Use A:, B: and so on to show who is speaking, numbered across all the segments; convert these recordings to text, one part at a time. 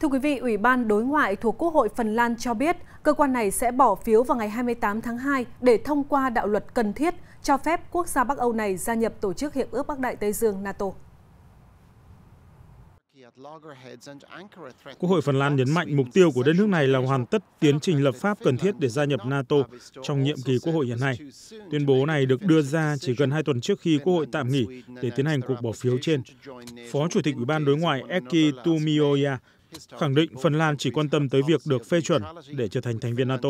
A: Thưa quý vị, Ủy ban Đối ngoại thuộc Quốc hội Phần Lan cho biết cơ quan này sẽ bỏ phiếu vào ngày 28 tháng 2 để thông qua đạo luật cần thiết cho phép quốc gia Bắc Âu này gia nhập Tổ chức Hiệp ước Bắc Đại Tây Dương NATO.
B: Quốc hội Phần Lan nhấn mạnh mục tiêu của đất nước này là hoàn tất tiến trình lập pháp cần thiết để gia nhập NATO trong nhiệm kỳ quốc hội hiện nay. Tuyên bố này được đưa ra chỉ gần hai tuần trước khi quốc hội tạm nghỉ để tiến hành cuộc bỏ phiếu trên. Phó Chủ tịch Ủy ban Đối ngoại Eki Tumioya khẳng định phần lan chỉ quan tâm tới việc được phê chuẩn để trở thành thành viên nato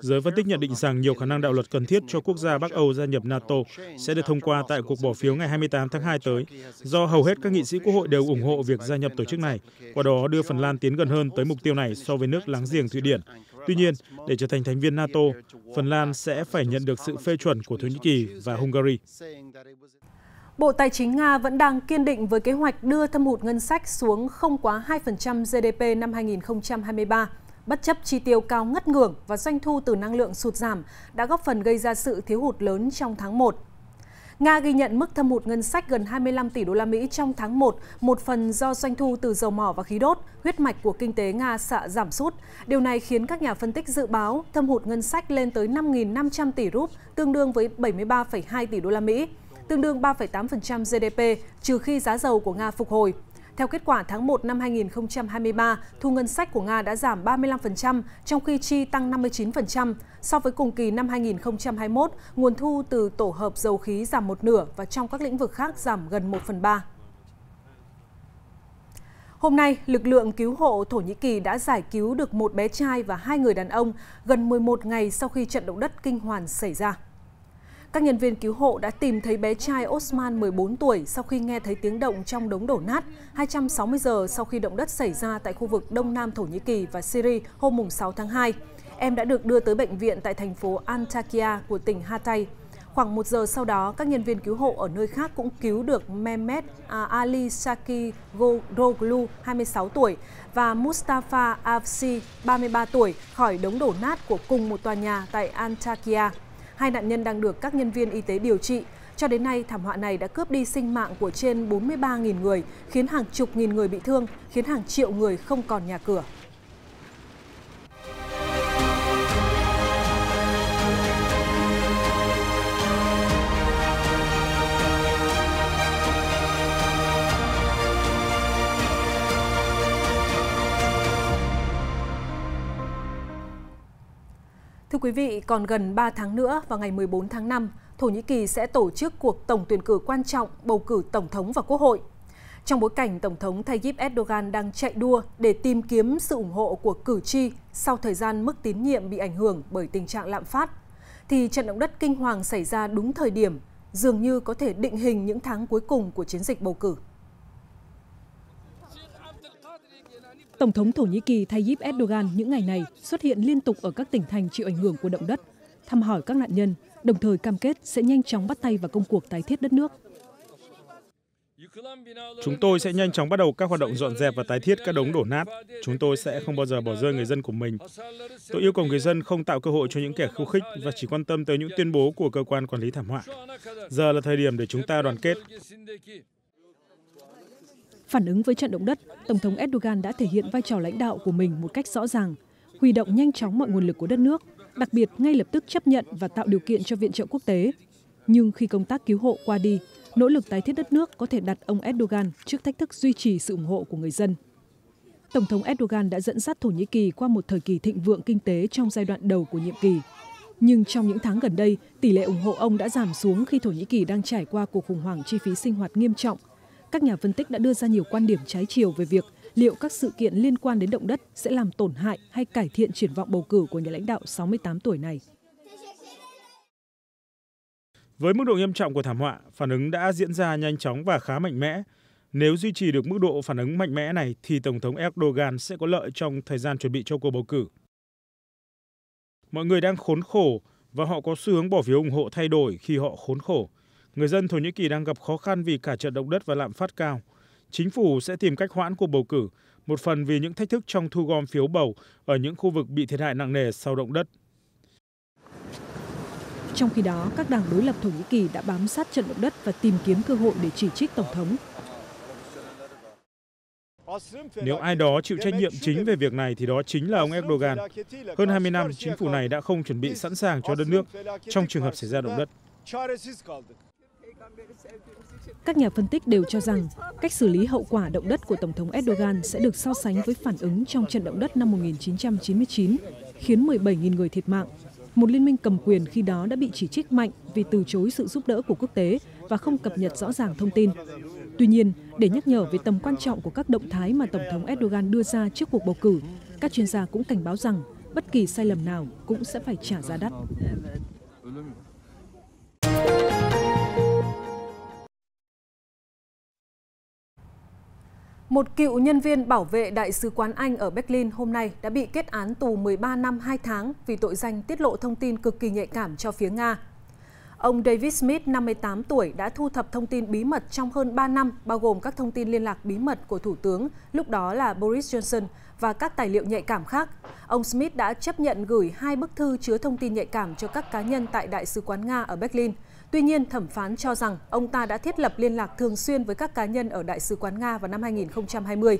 B: giới phân tích nhận định rằng nhiều khả năng đạo luật cần thiết cho quốc gia bắc âu gia nhập nato sẽ được thông qua tại cuộc bỏ phiếu ngày 28 tháng 2 tới do hầu hết các nghị sĩ quốc hội đều ủng hộ việc gia nhập tổ chức này qua đó đưa phần lan tiến gần hơn tới mục tiêu này so với nước láng giềng thụy điển tuy nhiên để trở thành thành viên nato phần lan sẽ phải nhận được sự phê chuẩn của thổ nhĩ kỳ và hungary
A: Bộ Tài chính Nga vẫn đang kiên định với kế hoạch đưa thâm hụt ngân sách xuống không quá 2% GDP năm 2023, bất chấp chi tiêu cao ngất ngưởng và doanh thu từ năng lượng sụt giảm đã góp phần gây ra sự thiếu hụt lớn trong tháng 1. Nga ghi nhận mức thâm hụt ngân sách gần 25 tỷ đô la Mỹ trong tháng 1, một phần do doanh thu từ dầu mỏ và khí đốt, huyết mạch của kinh tế Nga xạ giảm sút. Điều này khiến các nhà phân tích dự báo thâm hụt ngân sách lên tới 5.500 tỷ rúp, tương đương với 73,2 tỷ đô la Mỹ tương đương 3,8% GDP trừ khi giá dầu của Nga phục hồi. Theo kết quả tháng 1 năm 2023, thu ngân sách của Nga đã giảm 35%, trong khi chi tăng 59%. So với cùng kỳ năm 2021, nguồn thu từ tổ hợp dầu khí giảm một nửa và trong các lĩnh vực khác giảm gần 1 phần 3. Hôm nay, lực lượng cứu hộ Thổ Nhĩ Kỳ đã giải cứu được một bé trai và hai người đàn ông gần 11 ngày sau khi trận động đất kinh hoàng xảy ra. Các nhân viên cứu hộ đã tìm thấy bé trai Osman 14 tuổi sau khi nghe thấy tiếng động trong đống đổ nát 260 giờ sau khi động đất xảy ra tại khu vực Đông Nam Thổ Nhĩ Kỳ và Syria hôm 6 tháng 2. Em đã được đưa tới bệnh viện tại thành phố Antakya của tỉnh Hatay. Khoảng một giờ sau đó, các nhân viên cứu hộ ở nơi khác cũng cứu được Mehmet à, Ali Saki Roglu, 26 tuổi, và Mustafa Avsi, 33 tuổi, khỏi đống đổ nát của cùng một tòa nhà tại Antakya. Hai nạn nhân đang được các nhân viên y tế điều trị. Cho đến nay, thảm họa này đã cướp đi sinh mạng của trên 43.000 người, khiến hàng chục nghìn người bị thương, khiến hàng triệu người không còn nhà cửa. Thưa quý vị, còn gần 3 tháng nữa vào ngày 14 tháng 5, Thổ Nhĩ Kỳ sẽ tổ chức cuộc tổng tuyển cử quan trọng bầu cử tổng thống và quốc hội. Trong bối cảnh Tổng thống Tayyip Erdogan đang chạy đua để tìm kiếm sự ủng hộ của cử tri sau thời gian mức tín nhiệm bị ảnh hưởng bởi tình trạng lạm phát, thì trận động đất kinh hoàng xảy ra đúng thời điểm dường như có thể định hình những tháng cuối cùng của chiến dịch bầu cử. Tổng thống Thổ Nhĩ Kỳ Tayyip Erdogan những ngày này xuất hiện liên tục ở các tỉnh thành chịu ảnh hưởng của động đất, thăm hỏi các nạn nhân, đồng thời cam kết sẽ nhanh chóng bắt tay vào công cuộc tái thiết đất nước.
B: Chúng tôi sẽ nhanh chóng bắt đầu các hoạt động dọn dẹp và tái thiết các đống đổ nát. Chúng tôi sẽ không bao giờ bỏ rơi người dân của mình. Tôi yêu cầu người dân không tạo cơ hội cho những kẻ khiêu khích và chỉ quan tâm tới những tuyên bố của cơ quan quản lý thảm họa. Giờ là thời điểm để chúng ta đoàn kết
A: phản ứng với trận động đất tổng thống erdogan đã thể hiện vai trò lãnh đạo của mình một cách rõ ràng huy động nhanh chóng mọi nguồn lực của đất nước đặc biệt ngay lập tức chấp nhận và tạo điều kiện cho viện trợ quốc tế nhưng khi công tác cứu hộ qua đi nỗ lực tái thiết đất nước có thể đặt ông erdogan trước thách thức duy trì sự ủng hộ của người dân tổng thống erdogan đã dẫn dắt thổ nhĩ kỳ qua một thời kỳ thịnh vượng kinh tế trong giai đoạn đầu của nhiệm kỳ nhưng trong những tháng gần đây tỷ lệ ủng hộ ông đã giảm xuống khi thổ nhĩ kỳ đang trải qua cuộc khủng hoảng chi phí sinh hoạt nghiêm trọng các nhà phân tích đã đưa ra nhiều quan điểm trái chiều về việc liệu các sự kiện liên quan đến động đất sẽ làm tổn hại hay cải thiện triển vọng bầu cử của nhà lãnh đạo 68 tuổi này.
B: Với mức độ nghiêm trọng của thảm họa, phản ứng đã diễn ra nhanh chóng và khá mạnh mẽ. Nếu duy trì được mức độ phản ứng mạnh mẽ này thì Tổng thống Erdogan sẽ có lợi trong thời gian chuẩn bị cho cuộc bầu cử. Mọi người đang khốn khổ và họ có xu hướng bỏ phiếu ủng hộ thay đổi khi họ khốn khổ người dân thổ nhĩ kỳ đang gặp khó khăn vì cả trận động đất và lạm phát cao chính phủ sẽ tìm cách hoãn cuộc bầu cử một phần vì những thách thức trong thu gom phiếu bầu ở những khu vực bị thiệt hại nặng nề sau động đất
A: trong khi đó các đảng đối lập thổ nhĩ kỳ đã bám sát trận động đất và tìm kiếm cơ hội để chỉ trích tổng thống
B: nếu ai đó chịu trách nhiệm chính về việc này thì đó chính là ông Erdogan. Hơn 20 năm, chính phủ này đã không chuẩn bị sẵn sàng cho đất nước trong trường hợp xảy ra động đất.
A: Các nhà phân tích đều cho rằng cách xử lý hậu quả động đất của Tổng thống Erdogan sẽ được so sánh với phản ứng trong trận động đất năm 1999, khiến 17.000 người thiệt mạng. Một liên minh cầm quyền khi đó đã bị chỉ trích mạnh vì từ chối sự giúp đỡ của quốc tế và không cập nhật rõ ràng thông tin. Tuy nhiên, để nhắc nhở về tầm quan trọng của các động thái mà Tổng thống Erdogan đưa ra trước cuộc bầu cử, các chuyên gia cũng cảnh báo rằng bất kỳ sai lầm nào cũng sẽ phải trả giá đắt. Một cựu nhân viên bảo vệ Đại sứ quán Anh ở Berlin hôm nay đã bị kết án tù 13 năm 2 tháng vì tội danh tiết lộ thông tin cực kỳ nhạy cảm cho phía Nga. Ông David Smith, 58 tuổi, đã thu thập thông tin bí mật trong hơn 3 năm, bao gồm các thông tin liên lạc bí mật của Thủ tướng, lúc đó là Boris Johnson, và các tài liệu nhạy cảm khác. Ông Smith đã chấp nhận gửi hai bức thư chứa thông tin nhạy cảm cho các cá nhân tại Đại sứ quán Nga ở Berlin – Tuy nhiên, thẩm phán cho rằng ông ta đã thiết lập liên lạc thường xuyên với các cá nhân ở Đại sứ quán Nga vào năm 2020.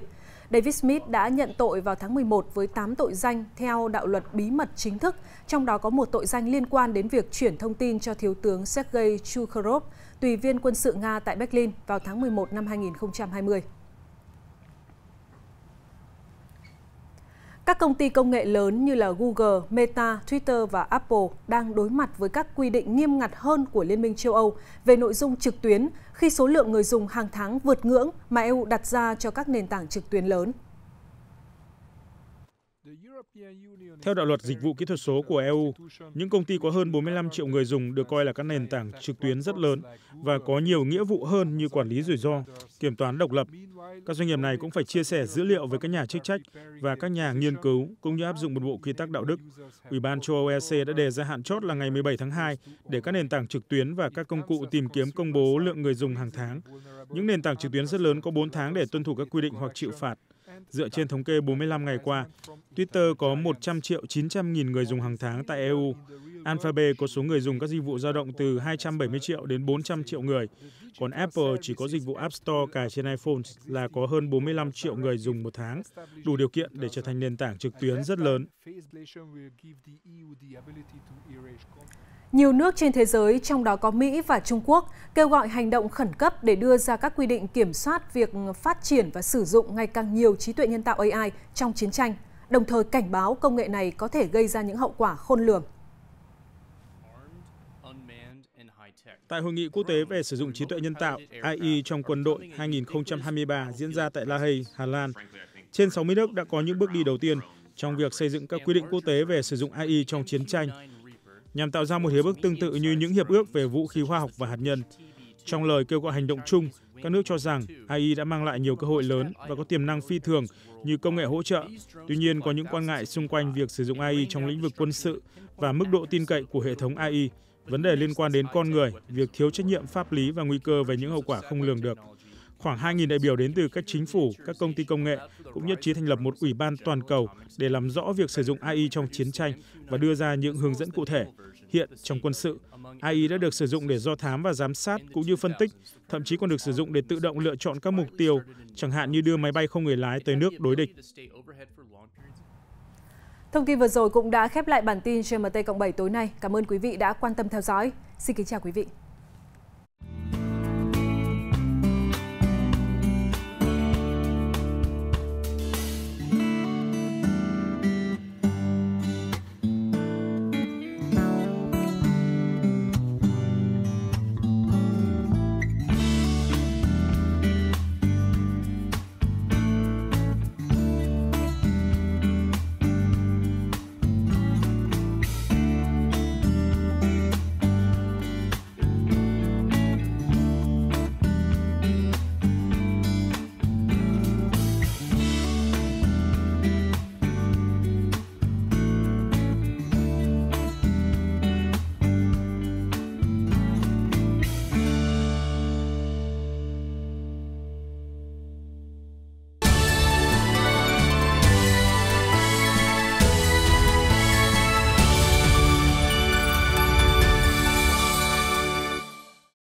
A: David Smith đã nhận tội vào tháng 11 với 8 tội danh theo đạo luật bí mật chính thức, trong đó có một tội danh liên quan đến việc chuyển thông tin cho Thiếu tướng Sergei Chukharov, tùy viên quân sự Nga tại Berlin vào tháng 11 năm 2020. Các công ty công nghệ lớn như là Google, Meta, Twitter và Apple đang đối mặt với các quy định nghiêm ngặt hơn của Liên minh châu Âu về nội dung trực tuyến khi số lượng người dùng hàng tháng vượt ngưỡng mà EU đặt ra cho các nền tảng trực tuyến lớn.
B: Theo đạo luật dịch vụ kỹ thuật số của EU, những công ty có hơn 45 triệu người dùng được coi là các nền tảng trực tuyến rất lớn và có nhiều nghĩa vụ hơn như quản lý rủi ro, kiểm toán độc lập. Các doanh nghiệp này cũng phải chia sẻ dữ liệu với các nhà chức trách và các nhà nghiên cứu cũng như áp dụng một bộ quy tắc đạo đức. Ủy ban châu Âu EC đã đề ra hạn chót là ngày 17 tháng 2 để các nền tảng trực tuyến và các công cụ tìm kiếm công bố lượng người dùng hàng tháng. Những nền tảng trực tuyến rất lớn có 4 tháng để tuân thủ các quy định hoặc chịu phạt. Dựa trên thống kê 45 ngày qua, Twitter có 100 triệu 900 nghìn người dùng hàng tháng tại EU. Alphabet có số người dùng các dịch vụ dao động từ 270 triệu đến 400 triệu người, còn Apple chỉ có dịch vụ App Store cài trên iPhone là có hơn 45 triệu người dùng một tháng, đủ điều kiện để trở thành nền tảng trực tuyến rất lớn.
A: Nhiều nước trên thế giới, trong đó có Mỹ và Trung Quốc, kêu gọi hành động khẩn cấp để đưa ra các quy định kiểm soát việc phát triển và sử dụng ngày càng nhiều trí tuệ nhân tạo AI trong chiến tranh, đồng thời cảnh báo công nghệ này có thể gây ra những hậu quả khôn lường.
B: tại hội nghị quốc tế về sử dụng trí tuệ nhân tạo AI trong quân đội 2023 diễn ra tại La Hay, Hà Lan. Trên 60 nước đã có những bước đi đầu tiên trong việc xây dựng các quy định quốc tế về sử dụng AI trong chiến tranh, nhằm tạo ra một hiệp ước tương tự như những hiệp ước về vũ khí hóa học và hạt nhân. Trong lời kêu gọi hành động chung, các nước cho rằng AI đã mang lại nhiều cơ hội lớn và có tiềm năng phi thường như công nghệ hỗ trợ. Tuy nhiên, có những quan ngại xung quanh việc sử dụng AI trong lĩnh vực quân sự và mức độ tin cậy của hệ thống AI, vấn đề liên quan đến con người, việc thiếu trách nhiệm pháp lý và nguy cơ về những hậu quả không lường được. Khoảng 2.000 đại biểu đến từ các chính phủ, các công ty công nghệ cũng nhất trí thành lập một ủy ban toàn cầu để làm rõ việc sử dụng AI trong chiến tranh và đưa ra những hướng dẫn cụ thể hiện trong quân sự ai đã được sử dụng để do thám và giám sát cũng như phân tích thậm chí còn được sử dụng để tự động lựa chọn các mục tiêu chẳng hạn như đưa máy bay không người lái tới nước đối địch
A: Thông tin vừa rồi cũng đã khép lại bản tin GMT cộng 7 tối nay. Cảm ơn quý vị đã quan tâm theo dõi. Xin kính chào quý vị.